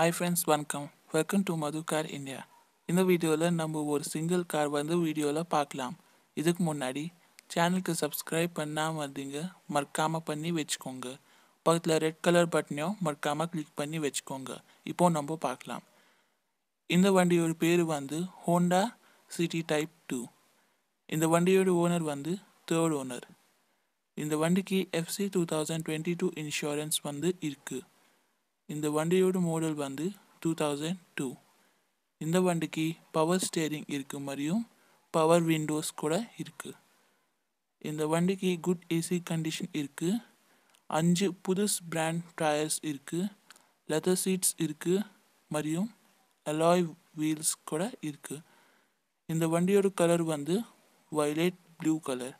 hi friends வணக்கம் welcome to Madhu car India இந்த வீடியோவில் நம்ம ஒரு சிங்கிள் கார் வந்து வீடியோவில் பார்க்கலாம் இதுக்கு முன்னாடி சேனலுக்கு சப்ஸ்கிரைப் பண்ணாமல் இருந்தீங்க மறக்காமல் பண்ணி வச்சுக்கோங்க பக்கத்தில் ரெட் கலர் பட்டனையும் மறக்காமல் கிளிக் பண்ணி வச்சுக்கோங்க இப்போது நம்ம பார்க்கலாம் இந்த வண்டியோட பேர் வந்து ஹோண்டா சிட்டி டைப் டூ இந்த வண்டியோட ஓனர் வந்து தேர்ட் ஓனர் இந்த வண்டிக்கு FC two thousand twenty two insurance வந்து இருக்குது இந்த வண்டியோட மாடல் வந்து டூ தௌசண்ட் டூ இந்த வண்டிக்கு பவர் ஸ்டேரிங் இருக்குது மரியும் பவர் விண்டோஸ் கூட இருக்குது இந்த வண்டிக்கு குட் ஏசி கண்டிஷன் இருக்குது அஞ்சு புதுஸ் பிராண்ட் டயர்ஸ் இருக்குது லெதர் சீட்ஸ் இருக்குது மரியும் அலாய் வீல்ஸ் கூட இருக்குது இந்த வண்டியோட கலர் வந்து வயலேட் ப்ளூ கலர்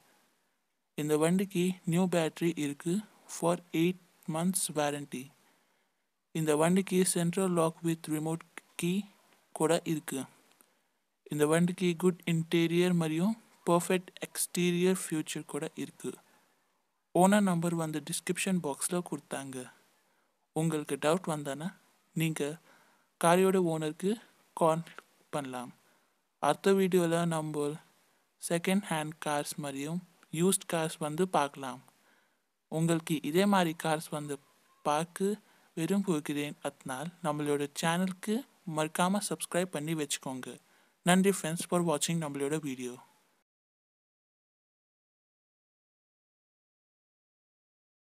இந்த வண்டிக்கு நியூ பேட்ரி இருக்குது ஃபார் எயிட் மந்த்ஸ் வாரண்ட்டி இந்த வண்டிக்கு central lock with remote key கூட இருக்குது இந்த வண்டிக்கு குட் இன்டீரியர் మరియు பர்ஃபெக்ட் எக்ஸ்டீரியர் ఫ్యూచర్ கூட இருக்குது ஓனர் நம்பர் வந்து டிஸ்கிரிப்ஷன் பாக்ஸில் கொடுத்தாங்க உங்களுக்கு டவுட் வந்தானா நீங்கள் காரியோட ஓனருக்கு கால் பண்ணலாம் அடுத்த வீடியோவில் நம்ம செகண்ட் ஹேண்ட் கார்ஸ் மாதிரியும் யூஸ்ட் கார்ஸ் வந்து பார்க்கலாம் உங்களுக்கு இதே மாதிரி கார்ஸ் வந்து பார்க்க விரும்புகிறேன் அதனால் நம்மளோட சேனலுக்கு மறக்காமல் சப்ஸ்கிரைப் பண்ணி வச்சுக்கோங்க நன்றி ஃப்ரெண்ட்ஸ் ஃபார் வாட்சிங் நம்மளோட வீடியோ